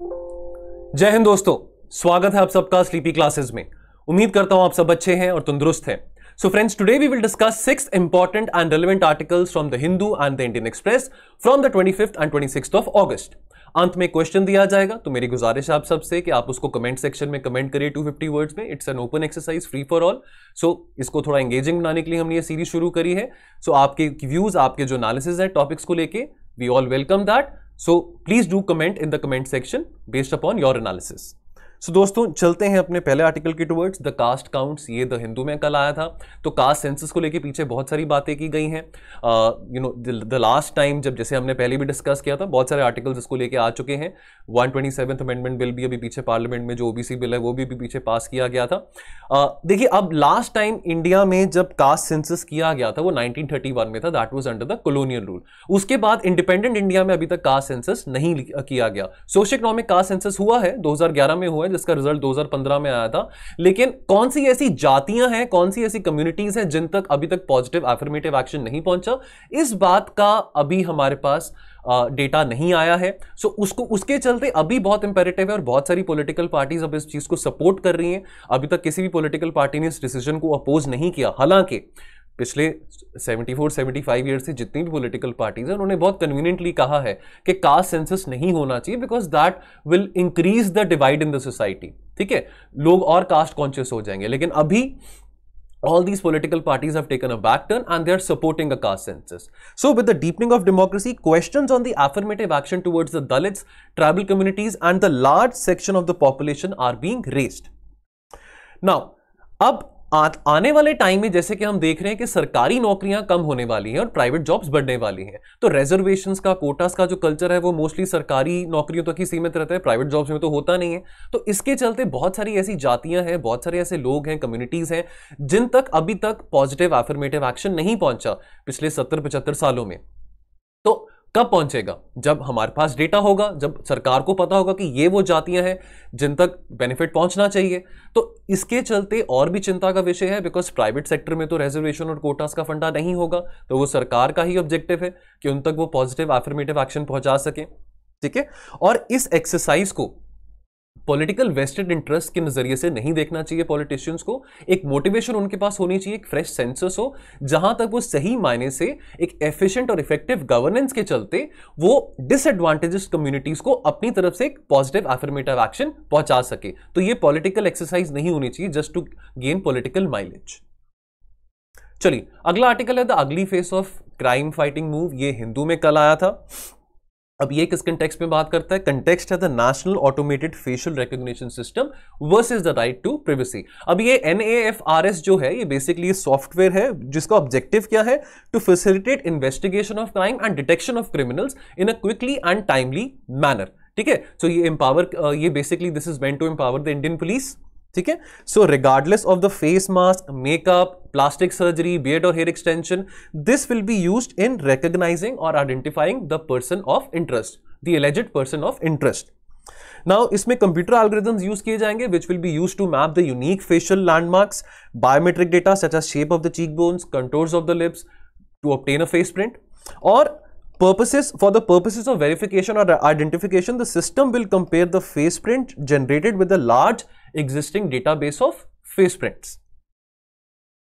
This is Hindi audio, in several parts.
जय हिंद दोस्तों स्वागत है आप सबका स्लीपी क्लासेस में उम्मीद करता हूं आप सब अच्छे हैं और तंदुरुस्त हैं so friends today we will discuss six important and relevant articles from the Hindu and the Indian Express from the twenty fifth and twenty six of August अंत में क्वेश्चन दिया जाएगा तो मेरी गुजारिश आप सबसे कि आप उसको कमेंट सेक्शन में कमेंट करिए 250 वर्ड्स में it's an open exercise free for all so इसको थोड़ा एंगेजिंग बनाने के लिए हमने ये सीरीज शुरू करी है सो so, आपके व्यूज आपके जो एनालिसिस है टॉपिक्स को लेके we all welcome that So please do comment in the comment section based upon your analysis. So so, दोस्तों चलते हैं अपने पहले आर्टिकल के टूवर्ड्स द कास्ट काउंट्स ये द हिंदू में कल आया था तो कास्ट सेंसस को लेके पीछे बहुत सारी बातें की गई हैं you know the last time जब जैसे हमने पहले भी डिस्कस किया था बहुत सारे आर्टिकल्स इसको लेके आ चुके हैं one twenty seventh amendment bill भी अभी पीछे पार्लियामेंट में जो ओबीसी बिल है वो भी, भी पीछे पास किया गया था uh, देखिए अब लास्ट टाइम इंडिया में जब कास्ट सेंसस किया गया था वो नाइनटीन में था that was under the colonial rule उसके बाद इंडिपेंडेंट इंडिया में अभी तक कास्ट सेंसस नहीं किया गया सोशो इकोनॉमिक कास्ट सेंसस हुआ है दो में हुआ है जिसका रिजल्ट 2015 में आया था लेकिन कौन सी ऐसी जातियां हैं कौन सी ऐसी कम्युनिटीज हैं जिन तक अभी तक पॉजिटिव एफर्मेटिव एक्शन नहीं पहुंचा इस बात का अभी हमारे पास डेटा uh, नहीं आया है सो so, उसको उसके चलते अभी बहुत इंपेरेटिव है और बहुत सारी पॉलिटिकल पार्टीज अब इस चीज़ को सपोर्ट कर रही हैं अभी तक किसी भी पॉलिटिकल पार्टी ने इस डिसीजन को अपोज नहीं किया हालांकि पिछले 74 75 ईयर से जितनी भी पॉलिटिकल पार्टीज हैं उन्होंने बहुत कन्वीनियंटली कहा है कि कास्ट सेंसस नहीं होना चाहिए because that will increase the divide in the society ठीक है लोग और कास्ट कॉन्शियस हो जाएंगे लेकिन अभी all these political parties have taken a back turn and they are supporting a caste census. So with the deepening of democracy, questions on the affirmative action towards the Dalits, tribal communities and the large section of the population are being raised. Now, अब आ, आने वाले टाइम में जैसे कि हम देख रहे हैं कि सरकारी नौकरियां कम होने वाली हैं और प्राइवेट जॉब्स बढ़ने वाली हैं तो रिजर्वेशन का कोटास का जो कल्चर है वो मोस्टली सरकारी नौकरियों तक तो ही सीमित रहता है प्राइवेट जॉब्स में तो होता नहीं है तो इसके चलते बहुत सारी ऐसी जातियां हैं बहुत सारे ऐसे लोग हैं कम्युनिटीज़ हैं जिन तक अभी तक पॉजिटिव एफर्मेटिव एक्शन नहीं पहुंचा पिछले सत्तर पचहत्तर सालों में तो कब पहुंचेगा जब हमारे पास डेटा होगा जब सरकार को पता होगा कि ये वो जातियां हैं जिन तक बेनिफिट पहुंचना चाहिए तो इसके चलते और भी चिंता का विषय है बिकॉज प्राइवेट सेक्टर में तो रेजर्वेशन और कोटास का फंडा नहीं होगा तो वो सरकार का ही ऑब्जेक्टिव है कि उन तक वो पॉजिटिव एफर्मेटिव एक्शन पहुंचा सके ठीक है और इस एक्सरसाइज को पॉलिटिकल वेस्टेड इंटरेस्ट के नज़रिए से नहीं देखना चाहिए पॉलिटिशियंस को एक मोटिवेशन उनके पास होनी चाहिए एक फ्रेश सेंसस हो जहां तक वो सही मायने से एक एफिशिएंट और इफेक्टिव गवर्नेंस के चलते वो डिसएडवांटेजेस कम्युनिटीज़ को अपनी तरफ से एक पॉजिटिव एफर्मेटिव एक्शन पहुंचा सके तो ये पॉलिटिकल एक्सरसाइज नहीं होनी चाहिए just to gain political mileage चलिए अगला आर्टिकल है the ugly face of crime fighting move ये हिंदू में कल आया था अब ये किस कंटेक्स्ट में बात करता है कंटेक्स्ट है the national automated facial recognition system versus the right to privacy अब ये एन जो है ये बेसिकली सॉफ्टवेयर है जिसका ऑब्जेक्टिव क्या है to facilitate investigation of crime and detection of criminals in a quickly and timely manner ठीक है सो ये एम्पावर ये basically this is meant to empower the Indian police ठीक है so regardless of the face mask makeup plastic surgery beard और hair extension this will be use in recognizing और identifying the person of interest the alleged person of interest now इसमें कंप्यूटर एल्गोरिदम्स यूज किए जाएंगे which will be use to map the unique facial landmarks biometric data such as shape of the cheek bones contours of the lips to obtain a face print और purposes for the purposes of verification or identification the system will compare the face print generated with a large existing database of face prints.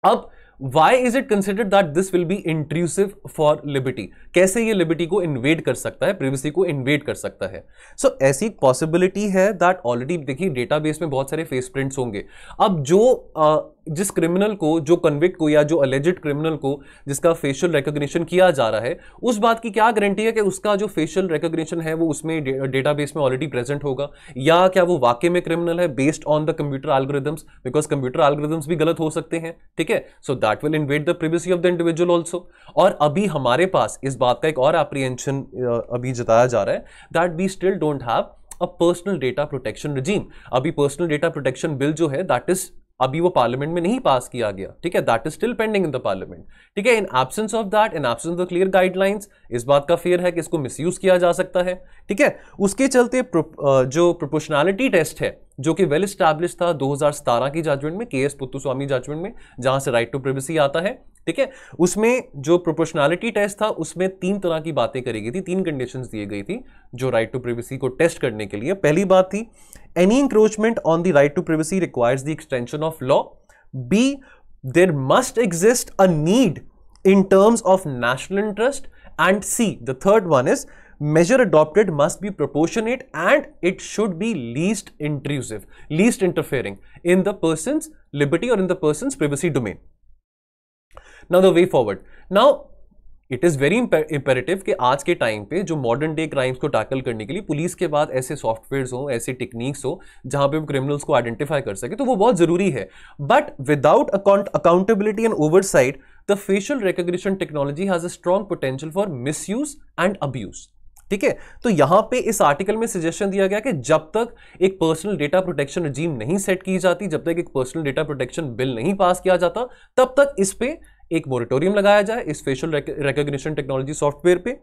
अब why is it considered that this will be intrusive for liberty? कैसे ये liberty को invade कर सकता है privacy को invade कर सकता है so, ऐसी possibility है that already देखिए database में बहुत सारे face prints होंगे अब जो uh, जिस क्रिमिनल को जो कन्विक्ट को या जो अलेजिड क्रिमिनल को जिसका फेशियल रिकग्निशन किया जा रहा है उस बात की क्या गारंटी है कि उसका जो फेशियल रिकग्निशन है वो उसमें डेटाबेस में ऑलरेडी प्रेजेंट होगा या क्या वो वाकई में क्रिमिनल है based on the computer algorithms because computer algorithms भी गलत हो सकते हैं ठीक है so that will invade the privacy of the individual also और अभी हमारे पास इस बात का एक और अप्रीहेंशन अभी जताया जा रहा है that we still don't have a personal data protection regime अभी पर्सनल डेटा प्रोटेक्शन बिल जो है दैट इज अभी वो पार्लियामेंट में नहीं पास किया गया ठीक है that is still pending in the parliament ठीक है in absence of that in absence of the clear guidelines इस बात का फेयर है कि इसको मिसयूज किया जा सकता है ठीक है उसके चलते जो प्रोपोशनैलिटी टेस्ट है जो कि वेल स्टैब्लिश था 2017 की जजमेंट में के एस पुत्तुस्वामी जजमेंट में जहां से राइट टू प्रिवेसी आता है ठीक है उसमें जो प्रोपोर्शनैलिटी टेस्ट था उसमें तीन तरह की बातें करी गई थी तीन कंडीशन दिए गई थी जो राइट टू प्रिवेसी को टेस्ट करने के लिए पहली बात थी any encroachment on the right to privacy requires the extension of law be there must exist a need in terms of national interest and C the third one is measure adopted must be proportionate and it should be least intrusive, least interfering in the person's liberty or in the person's privacy domain. Now, the way forward. Now, it is very imperative कि आज के टाइम पे जो मॉडर्न डे क्राइम्स को टैकल करने के लिए पुलिस के बाद ऐसे सॉफ्टवेयर्स हो ऐसे टेक्निक्स हो जहाँ पे वो क्रिमिनल्स को आइडेंटिफाई कर सके तो वो बहुत ज़रूरी है but without accountability and oversight the facial recognition technology has a strong potential for misuse and abuse ठीक है तो यहां पे इस आर्टिकल में सजेशन दिया गया कि जब तक एक पर्सनल डेटा प्रोटेक्शन रजीम नहीं सेट की जाती जब तक एक पर्सनल डेटा प्रोटेक्शन बिल नहीं पास किया जाता तब तक इस पर एक मोरिटोरियम लगाया जाए इस फेशियल रिकोगशन टेक्नोलॉजी सॉफ्टवेयर पे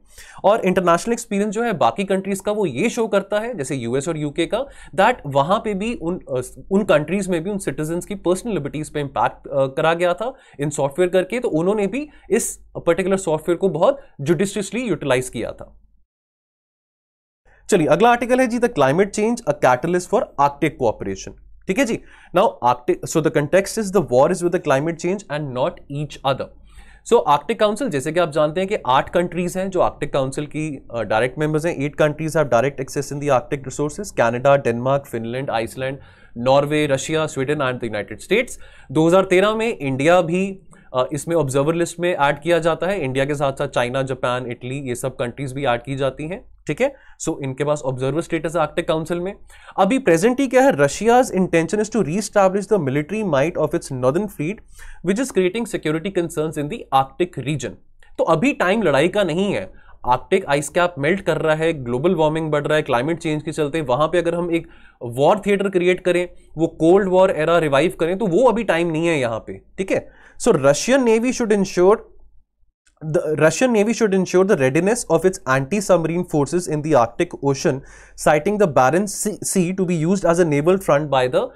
और इंटरनेशनल एक्सपीरियंस जो है बाकी कंट्रीज का वो ये शो करता है जैसे यूएस और यूके का दैट वहां पे भी उन उन कंट्रीज में भी उन सिटीजन की पर्सनल लिबर्टीज पे इम्पैक्ट करा गया था इन सॉफ्टवेयर करके तो उन्होंने भी इस पर्टिकुलर सॉफ्टवेयर को बहुत जुडिशियसली यूटिलाइज किया था चलिए अगला आर्टिकल है जी the climate change a catalyst for Arctic cooperation ठीक है जी now Arctic so the context is the war is with the climate change and not each other so Arctic Council जैसे कि आप जानते हैं कि आठ कंट्रीज हैं जो आर्टिक काउंसिल की डायरेक्ट मेंबर्स हैं eight countries have direct access in the Arctic resources Canada Denmark Finland Iceland Norway Russia Sweden and the United States 2013 में इंडिया भी इसमें ऑब्जर्वर लिस्ट में ऐड किया जाता है इंडिया के साथ साथ चाइना जापान इटली ये सब कंट्रीज भी ऐड की जाती हैं ठीक है सो इनके पास ऑब्जर्वर स्टेटस है आर्टिक काउंसिल में अभी प्रेजेंट ही क्या है Russia's intention is to reestablish the military might of its northern fleet which is creating security concern in the Arctic region तो अभी टाइम लड़ाई का नहीं है आर्टिक आइस कैप मेल्ट कर रहा है ग्लोबल वार्मिंग बढ़ रहा है क्लाइमेट चेंज के चलते वहां पे अगर हम एक वॉर थिएटर क्रिएट करें वो कोल्ड वॉर एरा रिवाइव करें तो वो अभी टाइम नहीं है यहां पे ठीक है so Russian navy should ensure the Russian Navy should ensure the readiness of its anti-submarine forces in the Arctic Ocean, citing the Barents Sea to be used as a naval front by the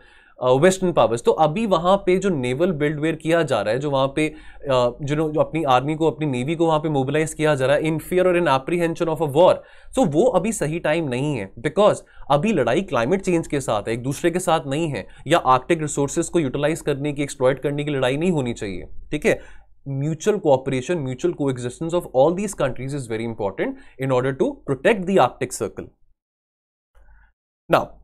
western uh, powers तो अभी वहाँ पे जो नेवल बिल्डवेयर किया जा रहा है जो वहाँ पे uh, जो नो जो अपनी आर्मी को अपनी नेवी को वहाँ पे मोबिलाइज किया जा रहा है इन फियर और in apprehension of a war so वो अभी सही टाइम नहीं है बिकॉज अभी लड़ाई क्लाइमेट चेंज के साथ है एक दूसरे के साथ नहीं है या आर्टिक रिसोर्सेज को यूटिलाइज करने की एक्सप्लॉयट करने की लड़ाई नहीं होनी चाहिए ठीक है mutual cooperation, mutual coexistence of all these countries is very important in order to protect the Arctic Circle. Now,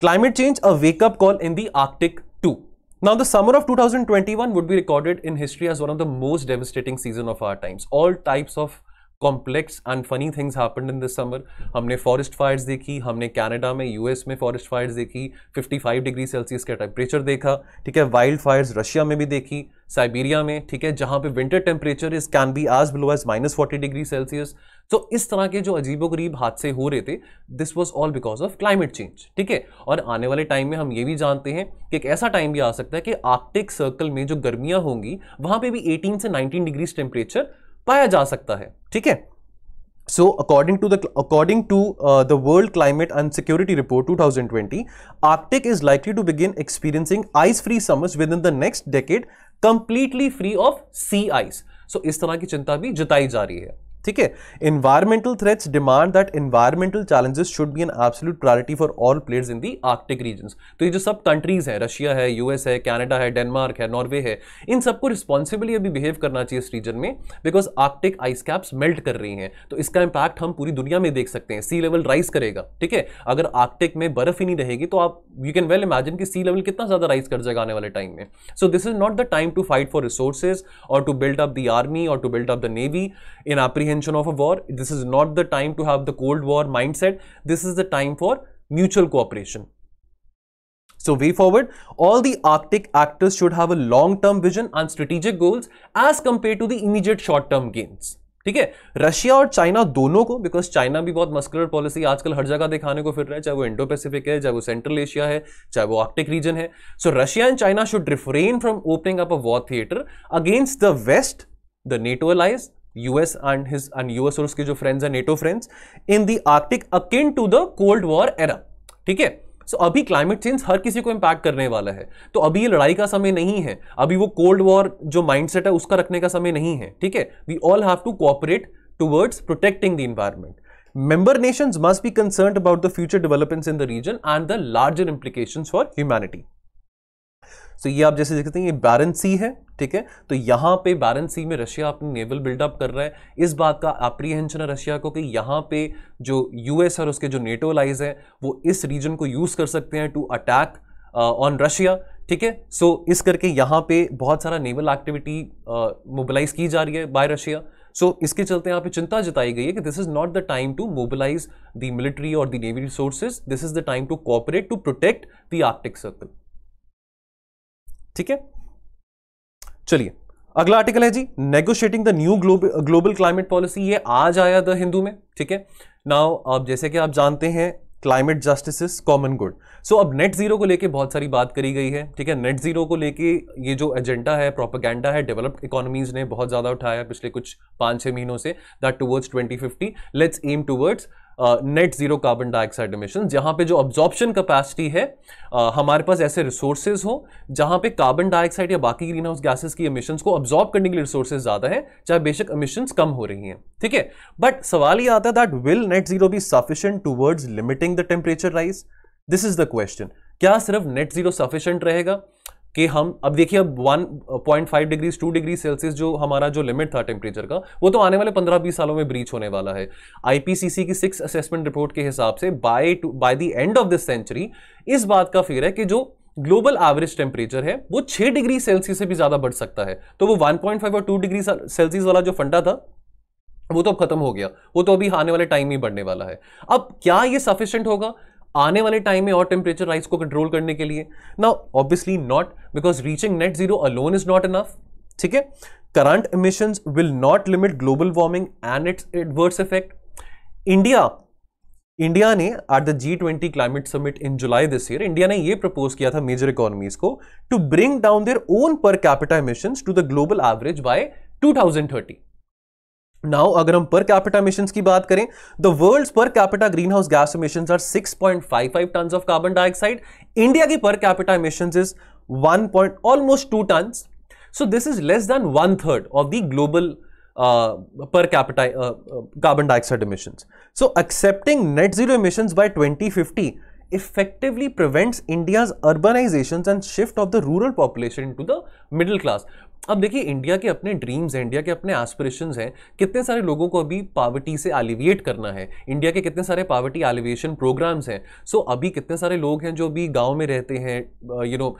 climate change, a wake-up call in the Arctic too. Now, the summer of 2021 would be recorded in history as one of the most devastating season of our times. All types of complex and funny things happen in this summer हमने फॉरेस्ट फायर्स देखी हमने कैनेडा में यूएस में फॉरेस्ट फायर्स देखी 55 डिग्री सेल्सियस का टेम्परेचर देखा ठीक है वाइल्ड फायर्स रशिया में भी देखी साइबेरिया में ठीक है जहाँ पे winter temperature is can be as below as minus forty degree Celsius तो इस तरह के जो गरीब हादसे हो रहे थे this was all because of climate change ठीक है और आने वाले टाइम में हम ये भी जानते हैं कि एक ऐसा टाइम भी आ सकता है कि आर्कटिक सर्कल में जो गर्मियाँ होंगी वहाँ पर भी एटीन से नाइनटीन डिग्रीज टेम्परेचर पाया जा सकता है ठीक है so according to the according to the world climate and security report 2020 Arctic is likely to begin experiencing ice free summers with in the next decade completely free of sea ice so इस तरह की चिंता भी जताई जा रही है ठीक है environmental threats demand that environmental challenges should be an absolute priority for all players in the Arctic region तो ये जो सब कंट्रीज है रशिया है यूएस है कैनेडा है डेनमार्क है नॉर्वे है इन सबको रिस्पॉन्सिबली अभी बिहेव करना चाहिए इस रीजन में because Arctic ice caps melt कर रही हैं तो इसका इंपैक्ट हम पूरी दुनिया में देख सकते हैं सी लेवल राइज करेगा ठीक है अगर आर्टिक में बर्फ ही नहीं रहेगी तो आप यू कैन वेल इमेजिन कि सी लेवल कितना ज़्यादा राइज कर जाएगा आने वाले टाइम में so this is not the time to fight for resources और to build up the army और to build up the navy in apprehension intention of a war. This is not the time to have the Cold War mindset. This is the time for mutual cooperation. So way forward, all the Arctic actors should have a long-term vision and strategic goals as compared to the immediate short-term gains. ठीक है रशिया और चाइना दोनों को बिकॉज चाइना भी बहुत मस्कुलर पॉलिसी आजकल हर जगह दिखाने को फिर रहा है चाहे वो इंडो पैसिफिक है चाहे वो सेंट्रल एशिया है चाहे वो आर्टिक रीजन है so Russia and China should refrain from opening up a war theatre against the West the NATO allies US and his and US और उसके जो फ्रेंड्स हैं NATO friends in the Arctic akin to the cold war era ठीक है सो so, अभी क्लाइमेट चेंज हर किसी को इम्पैक्ट करने वाला है तो अभी ये लड़ाई का समय नहीं है अभी वो कोल्ड वॉर जो माइंडसेट है उसका रखने का समय नहीं है ठीक है we all have to cooperate towards protecting the environment member nations must be concerned about the future developments in the region and the larger implications for humanity so ये आप जैसे देख सकते हैं ये बैरन सी है ठीक है तो यहाँ पे बैरन सी में रशिया अपनी नेवल बिल्डअप कर रहा है इस बात का एप्रीहेंशन है रशिया को कि यहाँ पे जो यूएस और उसके जो नेटो लाइज है वो इस रीजन को यूज़ कर सकते हैं टू अटैक ऑन रशिया ठीक है सो इस करके यहाँ पे बहुत सारा नेवल एक्टिविटी मोबिलाइज की जा रही है बाय रशिया सो so, इसके चलते यहाँ पे चिंता जताई गई है कि this is not the time to mobilise the military और the navy resources this is the time to cooperate to protect the Arctic circle ठीक है चलिए अगला आर्टिकल है जी negotiating the new global climate policy ये आज आया द हिंदू में ठीक है नाउ अब जैसे कि आप जानते हैं climate justice is common good so अब नेट जीरो को लेके बहुत सारी बात करी गई है ठीक है नेट जीरो को लेके ये जो एजेंडा है प्रोपागेंडा है डेवलप्ड इकोनॉमीज ने बहुत ज़्यादा उठाया पिछले कुछ पांच छह महीनों से that towards twenty fifty let's aim towards net zero carbon dioxide emission जहां पे जो ऑब्जॉर्प्शन कैपेसिटी है uh, हमारे पास ऐसे रिसोर्सेज हो जहां पे कार्बन डाइऑक्साइड या बाकी ग्रीन हाउस गैसेज की एमिशन को ऑब्जॉर्ब करने के लिए रिसोर्सेज ज़्यादा है चाहे बेशक एमिशन कम हो रही हैं ठीक है बट सवाल ये आता है that will net zero be sufficient towards limiting the temperature rise this is the question क्या सिर्फ नेट जीरो सफिशियंट रहेगा कि हम अब देखिए अब 1.5 डिग्री 2 डिग्री सेल्सियस जो हमारा जो लिमिट था टेम्परेचर का वो तो आने वाले 15-20 सालों में ब्रीच होने वाला है आईपीसीसी की सिक्स असेसमेंट रिपोर्ट के हिसाब से by by the end of this century इस बात का फिर है कि जो ग्लोबल एवरेज टेम्परेचर है वो 6 डिग्री सेल्सियस से भी ज्यादा बढ़ सकता है तो वो 1.5 और 2 डिग्री सेल्सियस वाला जो फंडा था वो तो अब खत्म हो गया वो तो अभी आने वाले टाइम ही बढ़ने वाला है अब क्या ये सफिशियंट होगा आने वाले टाइम में और टेम्परेचर राइज को कंट्रोल करने के लिए ना obviously not because reaching net zero alone is not enough ठीक है current emission will not limit global warming and its adverse effect India India ने at the G twenty climate summit in July this year India ने ये प्रपोज किया था मेजर इकोनॉमीज को to bring down their own per capita emission to the global average by two thousand thirty now अगर हम पर कैपिटा मिशन की बात करें the world's per capita green house gas emission are 6.55 ton of carbon dioxide India की per capita is is 1. Almost 2 ton so this is less than one third of the global per capita carbon dioxide emissions. So accepting net zero emissions by 2050 effectively prevents India's urbanizations and shift of the rural population into the middle class. अब देखिए इंडिया के अपने ड्रीम्स हैं इंडिया के अपने एस्पिरेशन हैं कितने सारे लोगों को अभी पावर्टी से एलिविएट करना है इंडिया के कितने सारे पावर्टी एलिविएशन प्रोग्राम्स हैं सो so, अभी कितने सारे लोग हैं जो अभी गाँव में रहते हैं you know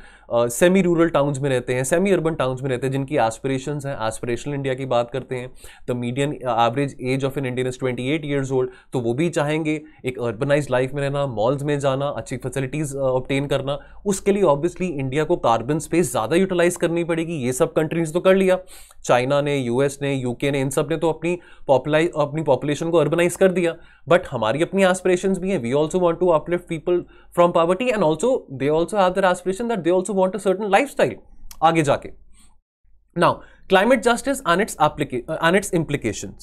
semi rural towns में रहते हैं सेमी अर्बन टाउन्स में रहते हैं जिनकी एस्पिरेशन हैं एस्पिरेशनल इंडिया की बात करते हैं the median average age of an Indian is twenty eight years old तो वो भी चाहेंगे एक अर्बनाइज लाइफ में रहना मॉल्स में जाना अच्छी फैसिलिटीज़ ऑप्टेन करना उसके लिए ऑब्वियसली इंडिया को कार्बन स्पेस ज़्यादा यूटिलाइज करनी पड़ेगी ये सब कंट्री कंट्रीज तो कर लिया चाइना ने यूएस ने यूके ने इन सब ने तो अपनी पॉपुलाइज अपनी पॉपुलेशन को अर्बनाइज कर दिया बट हमारी अपनी एस्पिरेशन भी हैं we also want to uplift people from poverty and also they also have their aspiration that they also want a certain life style आगे जाके now climate justice and its and its implication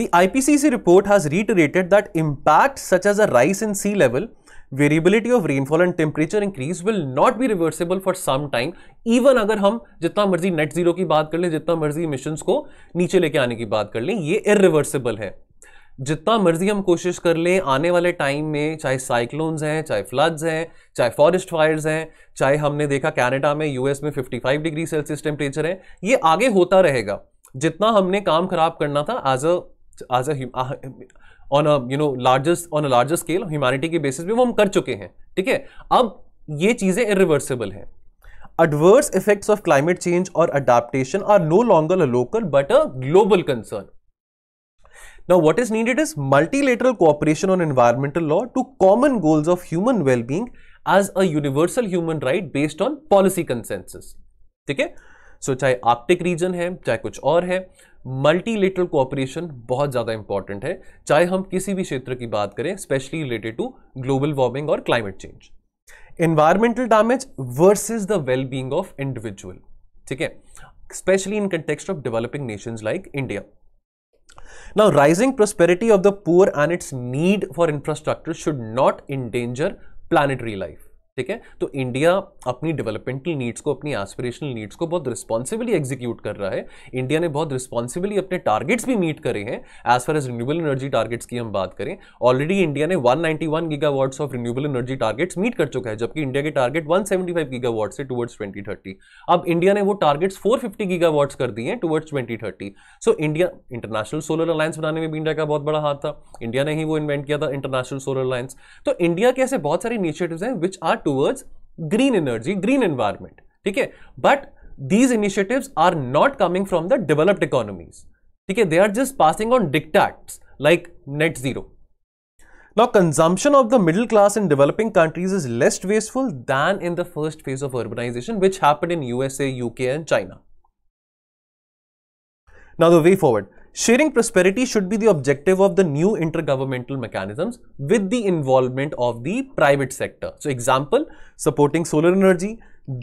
and I P C C report has reiterated that impact such as a rise in sea level variability of rainfall and temperature increase will not be reversible for some time even अगर हम जितना मर्जी नेट जीरो की बात कर लें जितना मर्जी मिशन को नीचे लेके आने की बात कर लें ये इरिवर्सिबल है जितना मर्जी हम कोशिश कर लें आने वाले टाइम में चाहे साइक्लोन्स हैं चाहे फ्लड्स हैं चाहे फॉरेस्ट फायर्स हैं चाहे हमने देखा कैनेडा में यूएस में 55 डिग्री सेल्सियस टेम्परेचर है ये आगे होता रहेगा जितना हमने काम खराब करना था as as as a on a you know largest on a largest scale humanity के बेसिस पे वो हम कर चुके हैं ठीक है अब ये चीज़ें इरिवर्सिबल हैं adverse effects of climate change और adaptation are no longer a local but a global concern Now, what is needed is multilateral cooperation on environmental law to common goals of human well being as a universal human right based on policy consensus. ठीक है So, चाहे आर्कटिक रीजन है चाहे कुछ और है मल्टीलेटरल कोऑपरेशन बहुत ज़्यादा इंपॉर्टेंट है चाहे हम किसी भी क्षेत्र की बात करें specially related to global warming और climate change environmental damage versus the well being of individual ठीक है specially in context of developing nations like India rising prosperity of the poor and its need for infrastructure should not endanger planetary life ठीक है तो इंडिया अपनी डेवलपमेंटल नीड्स को अपनी एस्पिरेशनल नीड्स को बहुत रिस्पॉन्सिबली एग्जीक्यूट कर रहा है इंडिया ने बहुत रिस्पॉन्सिबली अपने टारगेट्स भी मीट करे हैं as far as renewable energy targets की हम बात करें ऑलरेडी इंडिया ने 191 gigawatts of renewable energy targets meet कर चुका है जबकि इंडिया के टारगेट 175 गीगावाट से टूवर्ड्स ट्वेंटी अब इंडिया ने वो टारगेट्स 450 गीगावाट्स कर दिए हैं twenty thirty so India international solar alliance बनाने में भी इंडिया का बहुत बड़ा हाथ था इंडिया ने ही वो इन्वेंट किया था इंटरनेशनल सोलर अलायंस तो इंडिया के ऐसे बहुत सारे इनिशियटिव हैं which are towards green energy, green environment. Okay? But these initiatives are not coming from the developed economies. Okay? They are just passing on diktats like net zero. Now, consumption of the middle class in developing countries is less wasteful than in the first phase of urbanization, which happened in USA, UK and China. Now, the way forward. Sharing prosperity should be the objective of the new intergovernmental mechanism with the involvement of the private sector so example supporting solar energy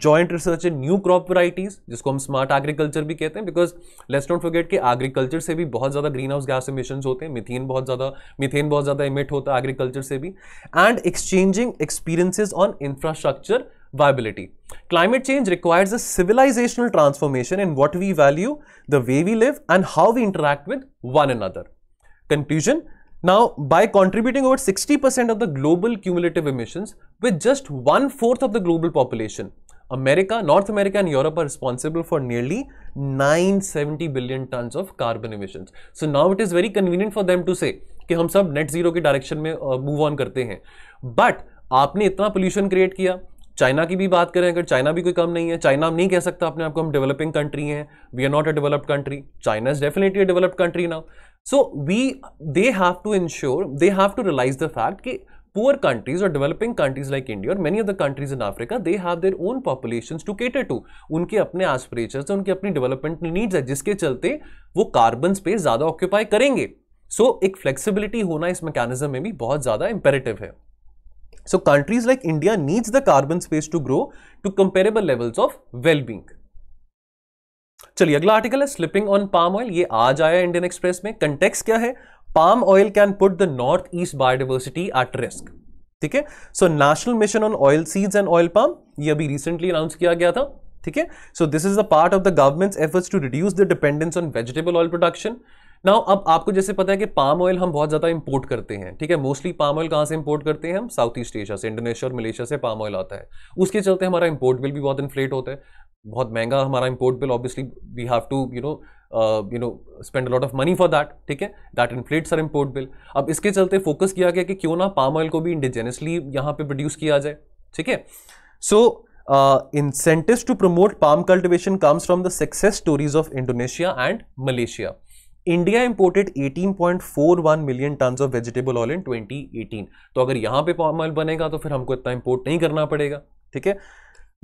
joint research in new crop varieties जिसको हम स्मार्ट एग्रीकल्चर भी कहते हैं बिकॉज लेट्स नॉट फोरगेट के एग्रीकल्चर से भी बहुत ज्यादा ग्रीन हाउस गैस इमिशन होते हैं मिथेन बहुत ज्यादा मिथेन बहुत ज्यादा इमिट होता है एग्रीकल्चर से भी and exchanging experiences on infrastructure viability. Climate change requires a civilizational transformation in what we value, the way we live, and how we interact with one another. Conclusion Now, by contributing over 60% of the global cumulative emissions with just one fourth of the global population, America, North America, and Europe are responsible for nearly 970 billion tons of carbon emissions. So now it is very convenient for them to say कि हम सब नेट जीरो के डायरेक्शन में मूव uh, ऑन करते हैं बट आपने इतना पोल्यूशन क्रिएट किया चाइना की भी बात करें अगर चाइना भी कोई कम नहीं है चाइना नहीं कह सकता अपने आपको हम डेवलपिंग कंट्री हैं we are not a developed country China is definitely a developed country now so we they have to ensure they have to realise the fact कि पुअर कंट्रीज और डेवलपिंग कंट्रीज लाइक इंडिया और many other countries in Africa they have their own population to cater to उनके अपने एस्पिरेशन है उनकी अपनी डेवलपमेंट नीड्स है जिसके चलते वो कार्बन स्पेस ज़्यादा ऑक्यूपाई करेंगे सो so, एक फ्लेक्सिबिलिटी होना इस मैकेनिज्म में भी बहुत ज़्यादा इंपेरेटिव है so countries like India needs the carbon space to grow to comparable levels of wellbeing चलिए अगला आर्टिकल है स्लिपिंग ऑन पाम ऑयल ये आज आया इंडियन एक्सप्रेस में कंटेक्स क्या है palm oil can put the North East biodiversity at risk ठीक है so national mission on oil seeds and oil palm ये अभी रिसेंटली अनाउंस किया गया था ठीक है so this is the part of the government's efforts to reduce the dependence on vegetable oil production now अब आपको जैसे पता है कि पाम ऑयल हम बहुत ज़्यादा इंपोर्ट करते हैं ठीक है मोस्टली पाम ऑयल कहाँ से इंपोर्ट करते हैं हम साउथ ईस्ट एशिया से इंडोनेशिया और मलेशिया से पाम ऑयल आता है उसके चलते हमारा इंपोर्ट बिल भी बहुत इन्फ्लेट होता है बहुत महंगा हमारा import bill obviously we have to you know you know spend lot of money for that ठीक है that inflates our import bill अब इसके चलते फोकस किया गया कि क्यों ना पाम ऑयल को भी इंडिजेनसली यहाँ पे प्रोड्यूस किया जाए ठीक है so incentive to promote palm cultivation comes from the success stories of Indonesia and Malaysia India imported 18.41 million ton of vegetable oil in 2018 तो अगर यहां पे पाम ऑयल बनेगा तो फिर हमको इतना इंपोर्ट नहीं करना पड़ेगा ठीक है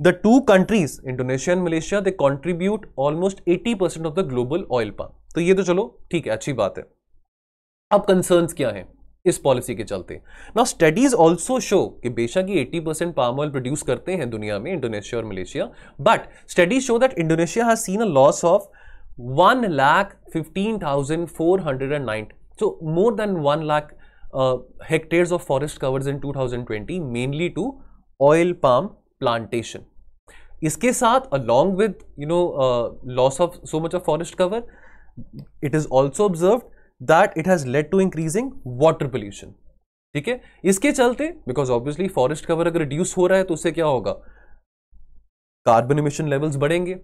the two countries Indonesia and Malaysia they contribute almost 80 percent of the global oil palm तो ये तो चलो ठीक है अच्छी बात है अब कंसर्न क्या है इस पॉलिसी के चलते ना स्टडीज ऑल्सो शो कि बेशक ये 80 परसेंट पाम ऑयल प्रोड्यूस करते हैं दुनिया में इंडोनेशिया और Malaysia but studies show that Indonesia has seen a loss of one lakh fifteen thousand four hundred and nine so more than one lakh hectare of forest covers in two thousand twenty mainly to oil palm plantation इसके साथ along with you know loss of so much of forest cover it is also observe that it has led to increasing water pollution ठीक है इसके चलते बिकॉज ऑब्वियसली फॉरेस्ट कवर अगर रिड्यूस हो रहा है तो उससे क्या होगा कार्बन इमिशन लेवल्स बढ़ेंगे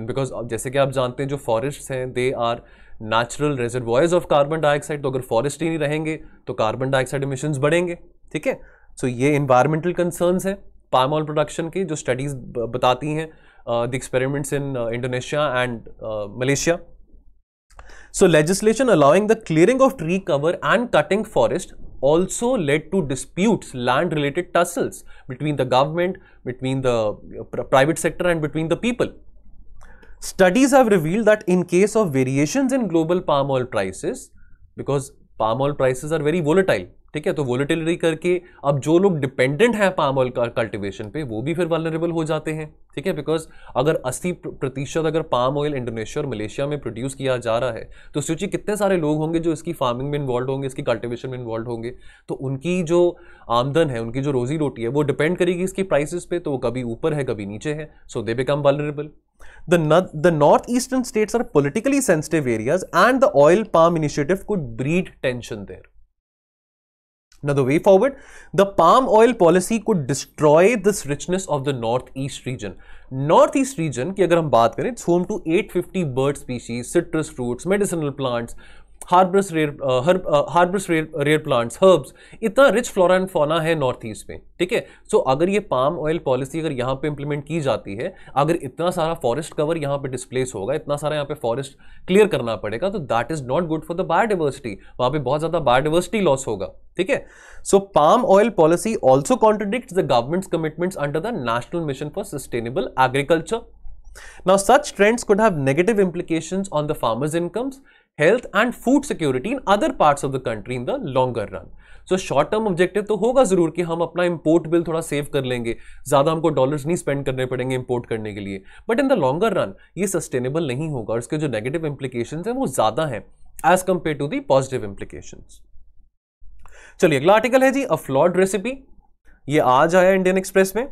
बिकॉज जैसे कि आप जानते हैं जो फॉरेस्ट हैं they are natural reservoirs of carbon dioxide तो अगर फॉरेस्ट ही नहीं रहेंगे तो कार्बन डाइऑक्साइड इमिशंस बढ़ेंगे ठीक है सो ये इन्वायरमेंटल कंसर्नस हैं पाम ऑयल प्रोडक्शन की जो स्टडीज़ बताती हैं the experiments in Indonesia and Malaysia so legislation allowing the clearing of tree cover and cutting forest also led to disputes, land related tussles between the government, between the uh, private sector, and between the people. Studies have revealed that in case of variations in global palm oil prices, because palm oil prices are very volatile, ठीक है तो वोलेटिलिटी करके अब जो लोग डिपेंडेंट हैं पाम ऑयल कल्टिवेशन पे वो भी फिर वालरेबल हो जाते हैं ठीक है बिकॉज अगर 80 प्रतिशत अगर पाम ऑयल इंडोनेशिया और मलेशिया में प्रोड्यूस किया जा रहा है तो सोचिए कितने सारे लोग होंगे जो इसकी फार्मिंग में इन्वॉल्व होंगे इसकी कल्टिवेशन में इन्वॉल्व होंगे तो उनकी जो आमदन है उनकी जो रोजी रोटी है वो डिपेंड करेगी इसकी प्राइसिस पे तो वो कभी ऊपर है कभी नीचे है so they become vulnerable The, the northeastern states are politically sensitive areas and the oil palm initiative could breed tension there. Now, the way forward, the palm oil policy could destroy this richness of the northeast region. Northeast region की अगर हम बात करें, it's home to 850 bird species, citrus fruits, medicinal plants, harbours rare herb harbours rare rare plants herbs इतना रिच फ्लोरा एंड फोना है नॉर्थ ईस्ट में ठीक है सो अगर ये पाम ऑयल पॉलिसी अगर यहाँ पे इंप्लीमेंट की जाती है अगर इतना सारा फॉरेस्ट कवर यहाँ पे डिस्प्लेस होगा इतना सारा यहाँ पे फॉरेस्ट क्लियर करना पड़ेगा तो that is not good for the biodiversity वहाँ पे बहुत ज़्यादा बायोडाइवर्सिटी लॉस होगा ठीक है so palm oil policy also contradict the government's commitments under the national mission for sustainable agriculture Now, such trends could have negative implications on the farmers' incomes, health and food security in other parts of the country in the longer run so short term objective तो होगा जरूर कि हम अपना इंपोर्ट बिल थोड़ा सेव कर लेंगे ज़्यादा हमको डॉलर्स नहीं स्पेंड करने पड़ेंगे इंपोर्ट करने के लिए but in the longer run ये सस्टेनेबल नहीं होगा और इसके जो नेगेटिव इंप्लीकेशन हैं वो ज़्यादा हैं as compared to the positive implication चलिए अगला आर्टिकल है जी अ फ्लॉड रेसिपी ये आज आया इंडियन एक्सप्रेस में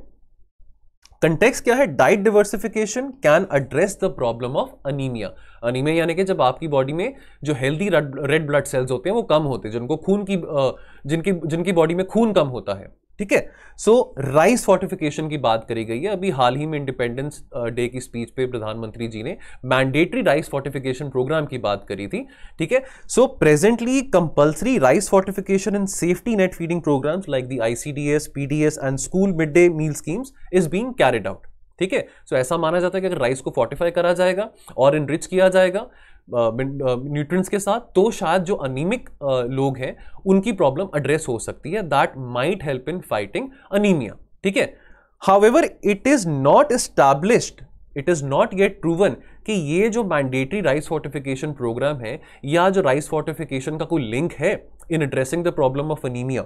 कंटेक्स क्या है diet diversification can address the problem of anaemia anaemia यानी कि जब आपकी बॉडी में जो हेल्दी रेड ब्लड सेल्स होते हैं वो कम होते हैं जिनको खून की जिनकी जिनकी बॉडी में खून कम होता है ठीक है सो राइस फोर्टिफिकेशन की बात करी गई है अभी हाल ही में इंडिपेंडेंस डे uh, की स्पीच पे प्रधानमंत्री जी ने मैंडेटरी राइस फोर्टिफिकेशन प्रोग्राम की बात करी थी ठीक है so presently compulsory rice fortification and safety net feeding programmes like the ICDS PDS and school mid day meal schemes is being carried out ठीक है सो ऐसा माना जाता है कि अगर राइस को फोर्टिफाई करा जाएगा और इनरिच किया जाएगा न्यूट्रिएंट्स uh, uh, के साथ तो शायद जो अनिमिक uh, लोग हैं उनकी प्रॉब्लम एड्रेस हो सकती है that might help in fighting anaemia ठीक है however it is not established it is not get proven कि ये जो मैंडेटरी राइस फोर्टिफिकेशन प्रोग्राम है या जो राइस फोर्टिफिकेशन का कोई लिंक है in addressing the problem of anaemia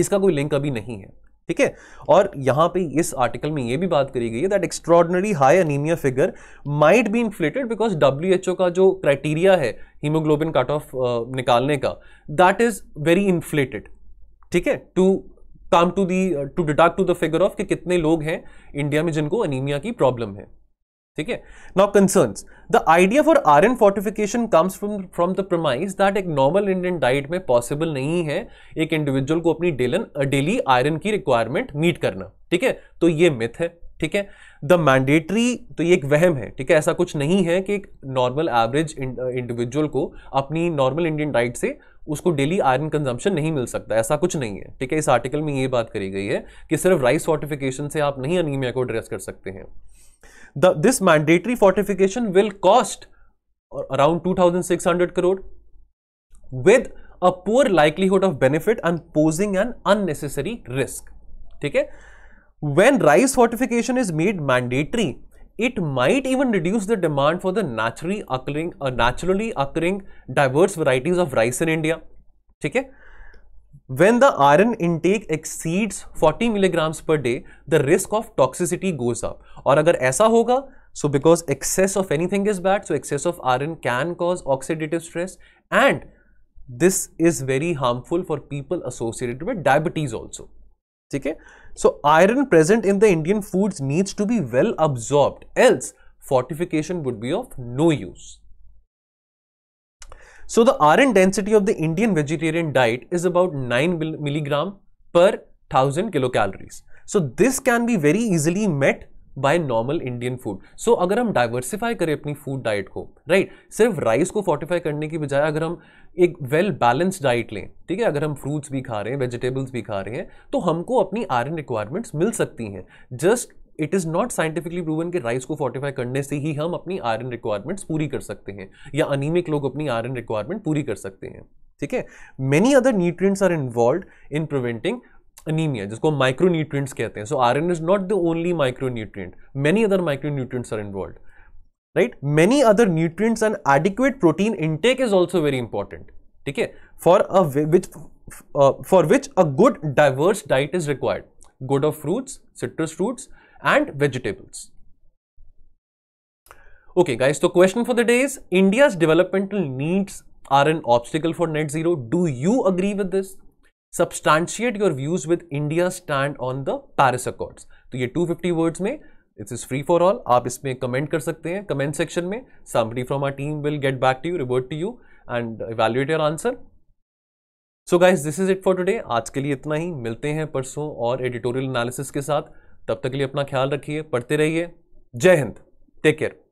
इसका कोई लिंक अभी नहीं है ठीक है और यहां पे इस आर्टिकल में ये भी बात करी गई है that extraordinary high anaemia figure might be inflated because W का जो क्राइटेरिया है हीमोग्लोबिन कट ऑफ निकालने का दैट इज वेरी इन्फ्लेटेड ठीक है to come to the to deduct to the figure of कि कितने लोग हैं इंडिया में जिनको अनिमिया की प्रॉब्लम है ठीक है now concerns the idea for iron fortification comes from from the promise that एक नॉर्मल इंडियन डाइट में पॉसिबल नहीं है एक इंडिविजुअल को अपनी डेलन डेली आयरन की रिक्वायरमेंट मीट करना ठीक है तो ये मिथ है ठीक है द मैंडेटरी तो ये एक वहम है ठीक है ऐसा कुछ नहीं है कि एक नॉर्मल एवरेज इंडिविजुअल को अपनी नॉर्मल इंडियन डाइट से उसको डेली आयरन कंजम्पशन नहीं मिल सकता ऐसा कुछ नहीं है ठीक है इस आर्टिकल में ये बात करी गई है कि सिर्फ राइस फोर्टिफिकेशन से आप नहीं अनिमिया को एड्रेस कर सकते हैं the, this mandatory fortification will cost around 2600 crore with a poor likelihood of benefit and posing an unnecessary risk. Okay? When rice fortification is made mandatory, it might even reduce the demand for the naturally occurring or uh, naturally occurring diverse varieties of rice in India. Okay? When the iron intake exceeds 40 milligrams per day, the risk of toxicity goes up. और अगर ऐसा hoga, so because excess of anything is bad, so excess of iron can cause oxidative stress and this is very harmful for people associated with diabetes also. Okay. So iron present in the Indian foods needs to be well absorbed; else, fortification would be of no use. So So the density of the Indian vegetarian diet is about nine milligram per thousand kilocalories so this can be very easily met by normal Indian food so अगर हम डाइवर्सिफाई करें अपनी फूड डाइट को राइट right? सिर्फ राइस को फोर्टिफाई करने की बजाय अगर हम एक वेल बैलेंस डाइट लें ठीक है अगर हम फ्रूट्स भी खा रहे हैं वेजिटेबल्स भी खा रहे हैं तो हमको अपनी आयरन रिक्वायरमेंट्स मिल सकती हैं just it is not scientifically proven कि राइस को फोर्टिफाई करने से ही हम अपनी आयरन रिक्वायरमेंट्स पूरी कर सकते हैं या अनिमिक लोग अपनी आयरन रिक्वायरमेंट पूरी कर सकते हैं ठीक है many other nutrients are involve in preventing anaemia जिसको माइक्रो न्यूट्रिएंट्स कहते हैं so iron is not the only micronutrient many other micronutrients are involve right many other nutrients and adequate protein intake is also very important ठीक है for uh which for which a good diverse diet is required good of fruits citrus fruits and vegetables. Okay guys, so question for the day is India's developmental needs are an obstacle for net zero. Do you agree with this? Substantiate your views with India's stand on the Paris Accords. तो ये 250 words में it's is free for all आप इसमें कमेंट कर सकते हैं कमेंट सेक्शन में somebody from our team will get back to you revert to you and evaluate your answer so guys this is it for today आज के लिए इतना ही मिलते हैं परसों और एडिटोरियल एनालिसिस के साथ तब तक के लिए अपना ख्याल रखिए पढ़ते रहिए जय हिंद टेक केयर